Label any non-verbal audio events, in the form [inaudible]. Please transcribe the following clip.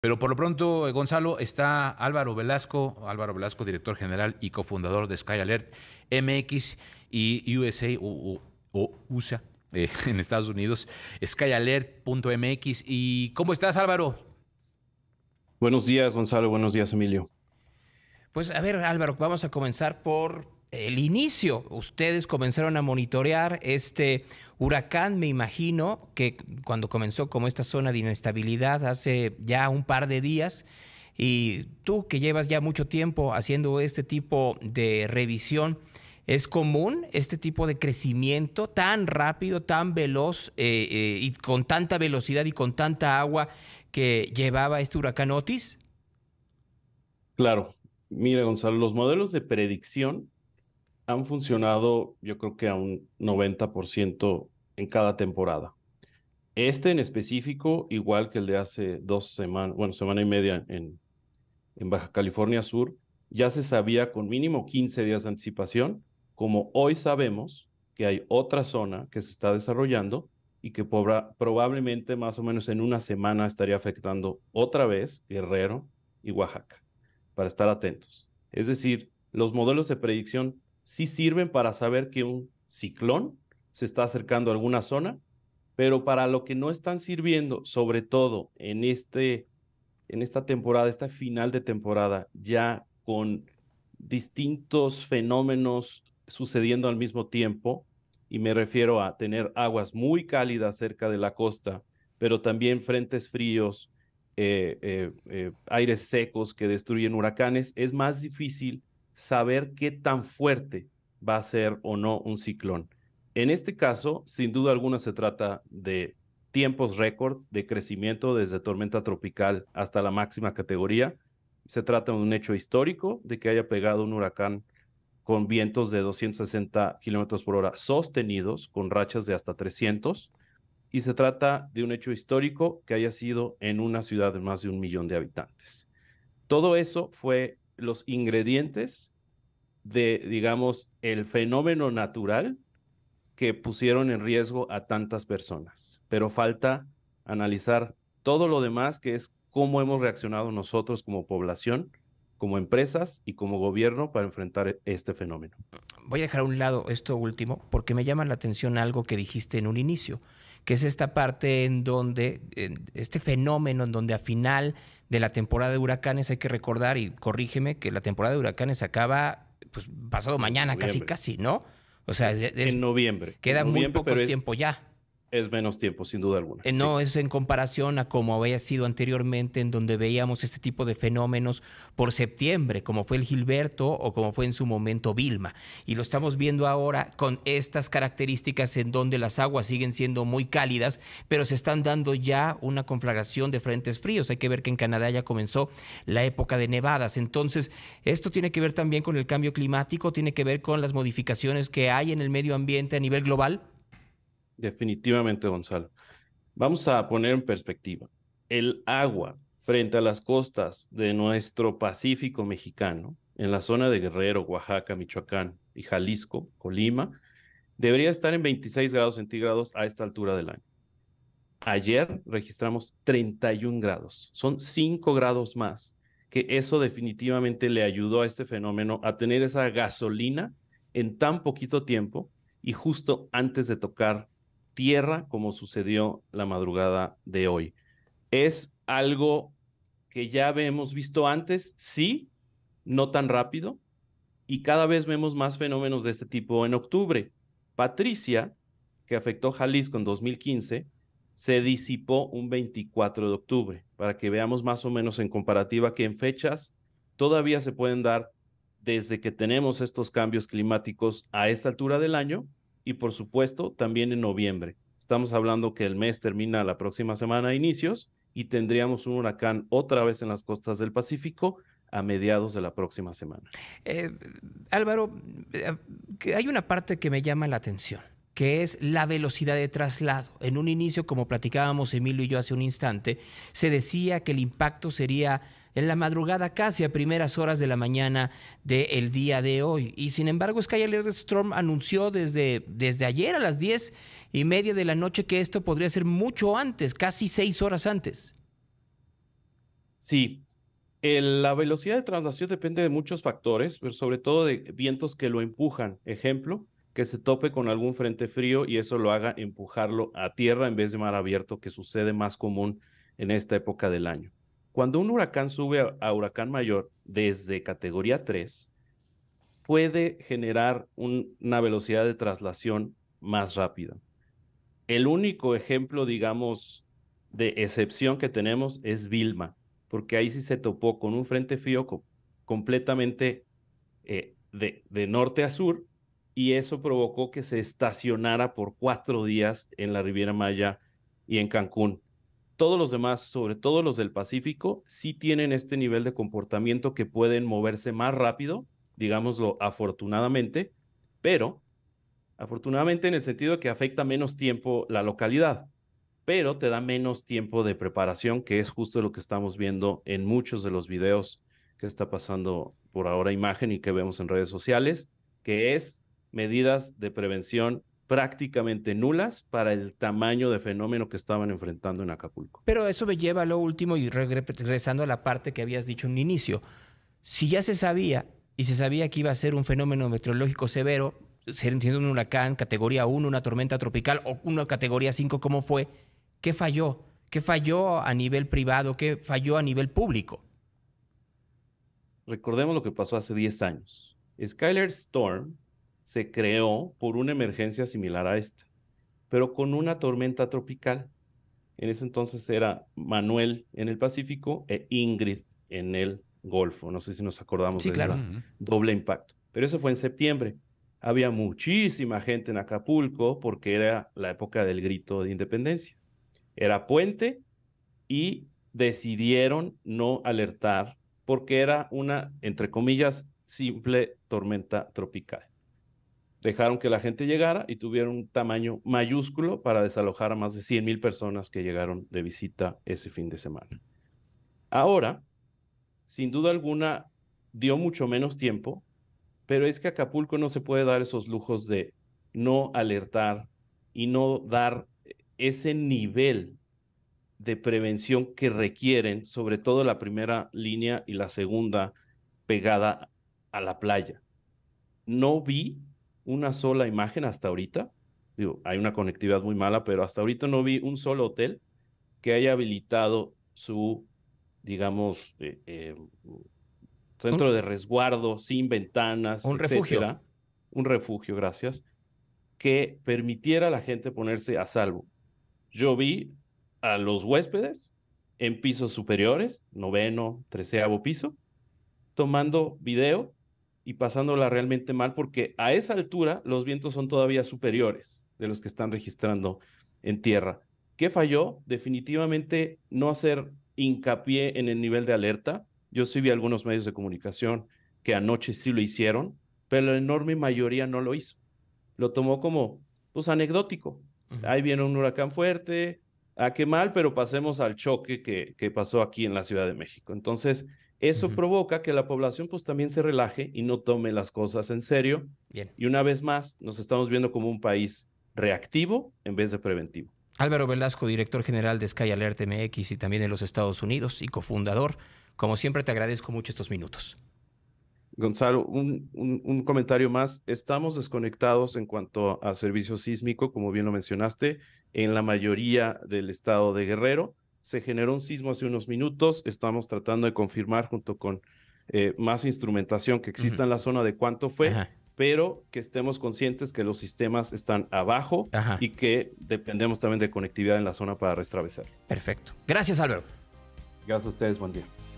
Pero por lo pronto, eh, Gonzalo, está Álvaro Velasco, Álvaro Velasco, director general y cofundador de Sky Alert MX y USA o, USA eh, [laughs] en Estados Unidos, skyalert.mx. ¿Y cómo estás, Álvaro? Buenos días, Gonzalo. Buenos días, Emilio. Pues a ver, Álvaro, vamos a comenzar por el inicio, ustedes comenzaron a monitorear este huracán, me imagino, que cuando comenzó como esta zona de inestabilidad hace ya un par de días, y tú que llevas ya mucho tiempo haciendo este tipo de revisión, ¿es común este tipo de crecimiento tan rápido, tan veloz eh, eh, y con tanta velocidad y con tanta agua que llevaba este huracán Otis? Claro, Mira, Gonzalo, los modelos de predicción han funcionado yo creo que a un 90% en cada temporada. Este en específico, igual que el de hace dos semanas, bueno, semana y media en, Baja California Sur, ya se sabía con mínimo 15 días de anticipación, como hoy sabemos que hay otra zona que se está desarrollando y que probablemente más o menos en una semana estaría afectando otra vez Guerrero y Oaxaca, para estar atentos. Es decir, los modelos de predicción sí sirven para saber que un ciclón se está acercando a alguna zona, pero para lo que no están sirviendo, sobre todo en, este, en esta temporada, esta final de temporada, ya con distintos fenómenos sucediendo al mismo tiempo, y me refiero a tener aguas muy cálidas cerca de la costa, pero también frentes fríos, eh, eh, eh, aires secos que destruyen huracanes, es más difícil saber qué tan fuerte va a ser o no un ciclón. En este caso, sin duda alguna, se trata de tiempos récord de crecimiento desde tormenta tropical hasta la máxima categoría. Se trata de un hecho histórico de que haya pegado un huracán con vientos de 260 kilómetros por hora sostenidos, con rachas de hasta 300. Y se trata de un hecho histórico que haya sido en una ciudad de más de un millón de habitantes. Todo eso fue los ingredientes de, digamos, el fenómeno natural que pusieron en riesgo a tantas personas. Pero falta analizar todo lo demás, que es cómo hemos reaccionado nosotros como población, como empresas y como gobierno para enfrentar e-, este fenómeno. Voy a dejar a un lado esto último porque me llama la atención algo que dijiste en un inicio, que es esta parte en donde, este fenómeno en donde a final de la temporada de huracanes hay que recordar, y corrígeme, que la temporada de huracanes acaba pues pasado mañana, casi casi, ¿no? O sea, es, en noviembre. Queda muy poco tiempo ya. Es menos tiempo, sin duda alguna. Eh, no, es en comparación a como había sido anteriormente, en donde veíamos este tipo de fenómenos por septiembre, como fue el Gilberto o como fue en su momento Vilma. Y lo estamos viendo ahora con estas características en donde las aguas siguen siendo muy cálidas, pero se están dando ya una conflagración de frentes fríos. Hay que ver que en Canadá ya comenzó la época de nevadas. Entonces, esto tiene que ver también con el cambio climático, tiene que ver con las modificaciones que hay en el medio ambiente a nivel global Definitivamente, Gonzalo. Vamos a poner en perspectiva. El agua frente a las costas de nuestro Pacífico mexicano, en la zona de Guerrero, Oaxaca, Michoacán y Jalisco, Colima, debería estar en 26 grados centígrados a esta altura del año. Ayer registramos 31 grados, son 5 grados más, que eso definitivamente le ayudó a este fenómeno a tener esa gasolina en tan poquito tiempo y justo antes de tocar tierra como sucedió la madrugada de hoy. Es algo que ya hemos visto antes, sí, no tan rápido, y cada vez vemos más fenómenos de este tipo en octubre. Patricia, que afectó Jalisco en 2015, se disipó un 24 de octubre, para que veamos más o menos en comparativa que en fechas todavía se pueden dar desde que tenemos estos cambios climáticos a esta altura del año y por supuesto también en noviembre. Estamos hablando que el mes termina la próxima semana a inicios y tendríamos un huracán otra vez en las costas del Pacífico a mediados de la próxima semana. Eh, Álvaro, eh, hay una parte que me llama la atención que es la velocidad de traslado. En un inicio, como platicábamos Emilio y yo hace un instante, se decía que el impacto sería en la madrugada, casi a primeras horas de la mañana del día de hoy. Y sin embargo, Sky Alert Storm anunció desde, desde ayer a las diez y media de la noche que esto podría ser mucho antes, casi seis horas antes. Sí, la velocidad de traslación depende de muchos factores, pero sobre todo de vientos que lo empujan. Ejemplo, que se tope con algún frente frío y eso lo haga empujarlo a tierra en vez de mar abierto, que sucede más común en esta época del año. Cuando un huracán sube a, huracán mayor desde categoría 3, puede generar una velocidad de traslación más rápida. El único ejemplo, digamos, de excepción que tenemos es Vilma, porque ahí sí se topó con un frente frío completamente eh, de, de, norte a sur y eso provocó que se estacionara por cuatro días en la Riviera Maya y en Cancún todos los demás, sobre todo los del Pacífico, sí tienen este nivel de comportamiento que pueden moverse más rápido, digámoslo afortunadamente, pero afortunadamente en el sentido que afecta menos tiempo la localidad, pero te da menos tiempo de preparación, que es justo lo que estamos viendo en muchos de los videos que está pasando por ahora imagen y que vemos en redes sociales, que es medidas de prevención prácticamente nulas para el tamaño de fenómeno que estaban enfrentando en Acapulco. Pero eso me lleva a lo último y regresando a la parte que habías dicho en un inicio. Si ya se sabía y se sabía que iba a ser un fenómeno meteorológico severo, siendo un huracán categoría 1, una tormenta tropical o una categoría 5 como fue, ¿qué falló? ¿Qué falló a nivel privado? ¿Qué falló a nivel público? Recordemos lo que pasó hace 10 años. Skyler Storm se creó por una emergencia similar a esta, pero con una tormenta tropical. En ese entonces era Manuel en el Pacífico e Ingrid en el Golfo. No sé si nos acordamos de claro. doble impacto. Pero eso fue en septiembre. Había muchísima gente en Acapulco porque era la época del grito de independencia. Era puente y decidieron no alertar porque era una, entre comillas, simple tormenta tropical dejaron que la gente llegara y tuvieron un tamaño mayúsculo para desalojar a más de 100 mil personas que llegaron de visita ese fin de semana. Ahora, sin duda alguna, dio mucho menos tiempo, pero es que Acapulco no se puede dar esos lujos de no alertar y no dar eh, ese nivel de prevención que requieren, sobre todo la primera línea y la segunda pegada a la playa. No vi una sola imagen hasta ahorita. Digo, hay una conectividad muy mala, pero hasta ahorita no vi un solo hotel que haya habilitado su, digamos, eh, eh, centro de resguardo sin ventanas, un refugio, un refugio, gracias, que permitiera a la gente ponerse a salvo. Yo vi a los huéspedes en pisos superiores, noveno, treceavo piso, tomando video y pasándola realmente mal, porque a esa altura los vientos son todavía superiores de los que están registrando en tierra. ¿Qué falló? Definitivamente no hacer hincapié en el nivel de alerta. Yo sí vi algunos medios de comunicación que anoche sí lo hicieron, pero la enorme mayoría no lo hizo. Lo tomó como, pues, anecdótico. Ahí viene un huracán fuerte, ah, qué mal, pero pasemos al choque que, que pasó aquí en la Ciudad de México. Entonces, eso provoca que la población pues también se relaje y no tome las cosas en serio. Y una vez más nos estamos viendo como un país reactivo en vez de preventivo. Álvaro Velasco, director general de Sky Alert MX y también en los Estados Unidos y cofundador. Como siempre te agradezco mucho estos minutos. Gonzalo, un, comentario más. Estamos desconectados en cuanto a servicio sísmico, como bien lo mencionaste, en la mayoría del estado de Guerrero se generó un sismo hace unos minutos, estamos tratando de confirmar junto con eh, más instrumentación que exista en la zona de cuánto fue, pero que estemos conscientes que los sistemas están abajo y que dependemos también de conectividad en la zona para restravesar. Perfecto. Gracias, Álvaro. Gracias a ustedes, buen día.